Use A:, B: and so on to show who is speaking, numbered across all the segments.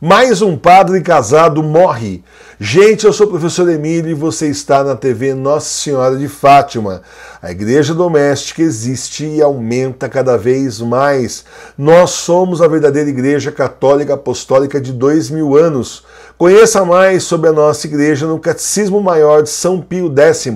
A: Mais um padre casado morre. Gente, eu sou o professor Emílio e você está na TV Nossa Senhora de Fátima. A igreja doméstica existe e aumenta cada vez mais. Nós somos a verdadeira igreja católica apostólica de dois mil anos, Conheça mais sobre a nossa igreja no Catecismo Maior de São Pio X.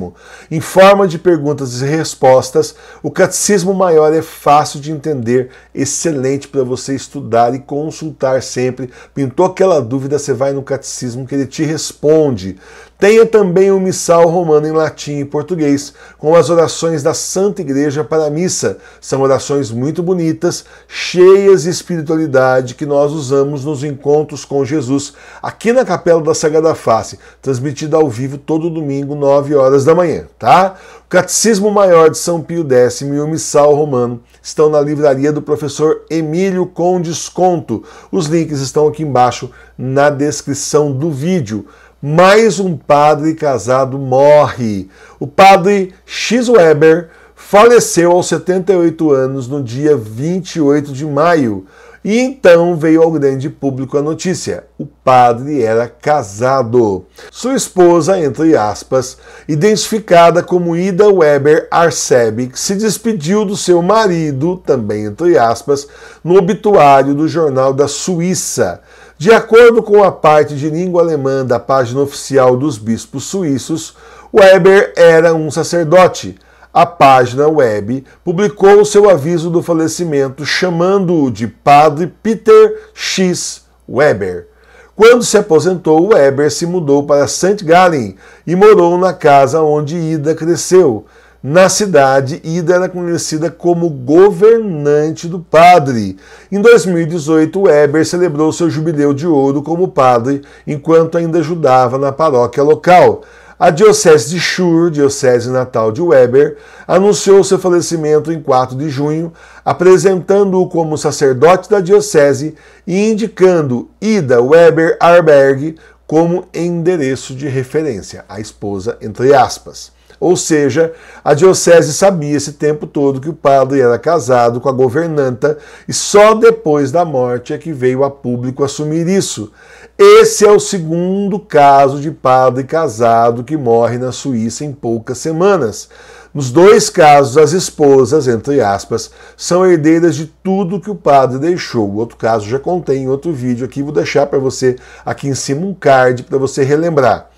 A: Em forma de perguntas e respostas, o Catecismo Maior é fácil de entender, excelente para você estudar e consultar sempre. Pintou aquela dúvida, você vai no Catecismo que ele te responde. Tenha também o um Missal Romano em latim e português, com as orações da Santa Igreja para a missa. São orações muito bonitas, cheias de espiritualidade que nós usamos nos encontros com Jesus. Aqui aqui na Capela da Sagrada Face, transmitida ao vivo todo domingo, 9 horas da manhã, tá? O Catecismo Maior de São Pio X e o Missal Romano estão na livraria do professor Emílio com desconto. Os links estão aqui embaixo na descrição do vídeo mais um padre casado morre. O padre X Weber faleceu aos 78 anos no dia 28 de maio. E então veio ao grande público a notícia: o padre era casado. Sua esposa, entre aspas, identificada como Ida Weber Arcebic, se despediu do seu marido, também entre aspas, no obituário do jornal da Suíça. De acordo com a parte de língua alemã da página oficial dos bispos suíços, Weber era um sacerdote a página web publicou seu aviso do falecimento, chamando-o de Padre Peter X. Weber. Quando se aposentou, Weber se mudou para St. Gallen e morou na casa onde Ida cresceu. Na cidade, Ida era conhecida como governante do padre. Em 2018, Weber celebrou seu jubileu de ouro como padre, enquanto ainda ajudava na paróquia local. A Diocese de Chur, Diocese Natal de Weber, anunciou seu falecimento em 4 de junho, apresentando-o como sacerdote da Diocese e indicando Ida Weber Arberg como endereço de referência, a esposa, entre aspas. Ou seja, a diocese sabia esse tempo todo que o padre era casado com a governanta e só depois da morte é que veio a público assumir isso. Esse é o segundo caso de padre casado que morre na Suíça em poucas semanas. Nos dois casos, as esposas, entre aspas, são herdeiras de tudo que o padre deixou. O outro caso já contém outro vídeo aqui, vou deixar para você aqui em cima um card para você relembrar.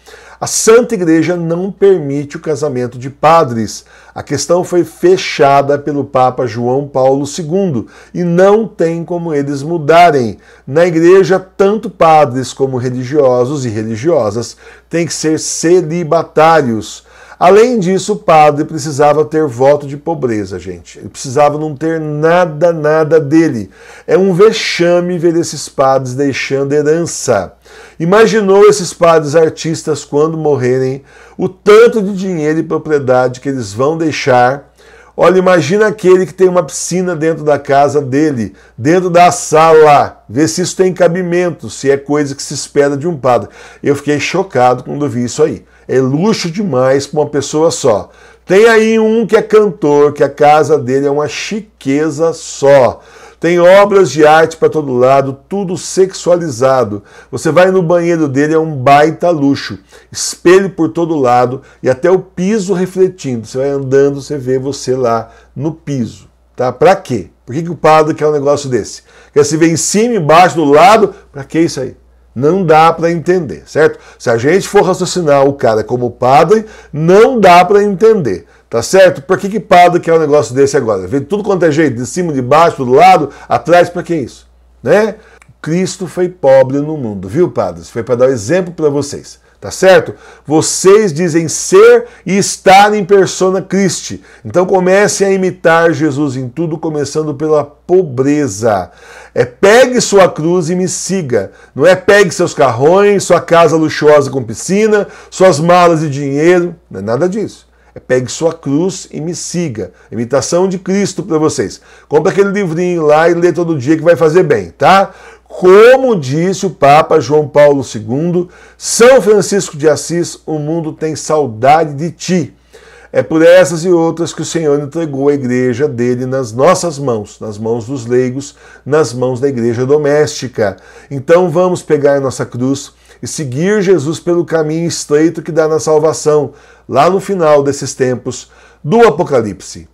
A: A Santa Igreja não permite o casamento de padres. A questão foi fechada pelo Papa João Paulo II e não tem como eles mudarem. Na Igreja, tanto padres como religiosos e religiosas têm que ser celibatários. Além disso, o padre precisava ter voto de pobreza, gente. Ele precisava não ter nada, nada dele. É um vexame ver esses padres deixando herança. Imaginou esses padres artistas quando morrerem, o tanto de dinheiro e propriedade que eles vão deixar Olha, imagina aquele que tem uma piscina dentro da casa dele, dentro da sala. Vê se isso tem cabimento, se é coisa que se espera de um padre. Eu fiquei chocado quando vi isso aí. É luxo demais para uma pessoa só. Tem aí um que é cantor, que a casa dele é uma chiqueza só. Tem obras de arte para todo lado, tudo sexualizado. Você vai no banheiro dele, é um baita luxo. Espelho por todo lado e até o piso refletindo. Você vai andando, você vê você lá no piso. Tá? Para quê? Por que, que o padre quer um negócio desse? Quer se ver em cima, embaixo, do lado? Para que isso aí? Não dá para entender, certo? Se a gente for raciocinar o cara como padre, não dá para entender, tá certo? Por que, que padre quer um negócio desse agora? Vê tudo quanto é jeito, de cima, de baixo, do lado, atrás, para que isso? Né? Cristo foi pobre no mundo, viu, padres? Foi para dar um exemplo para vocês tá certo? Vocês dizem ser e estar em persona Christi. Então comece a imitar Jesus em tudo, começando pela pobreza. É pegue sua cruz e me siga. Não é pegue seus carrões, sua casa luxuosa com piscina, suas malas de dinheiro. Não é nada disso. É pegue sua cruz e me siga. Imitação de Cristo para vocês. Compre aquele livrinho lá e lê todo dia que vai fazer bem, tá? Como disse o Papa João Paulo II, São Francisco de Assis, o mundo tem saudade de ti. É por essas e outras que o Senhor entregou a igreja dele nas nossas mãos, nas mãos dos leigos, nas mãos da igreja doméstica. Então vamos pegar a nossa cruz e seguir Jesus pelo caminho estreito que dá na salvação, lá no final desses tempos do Apocalipse.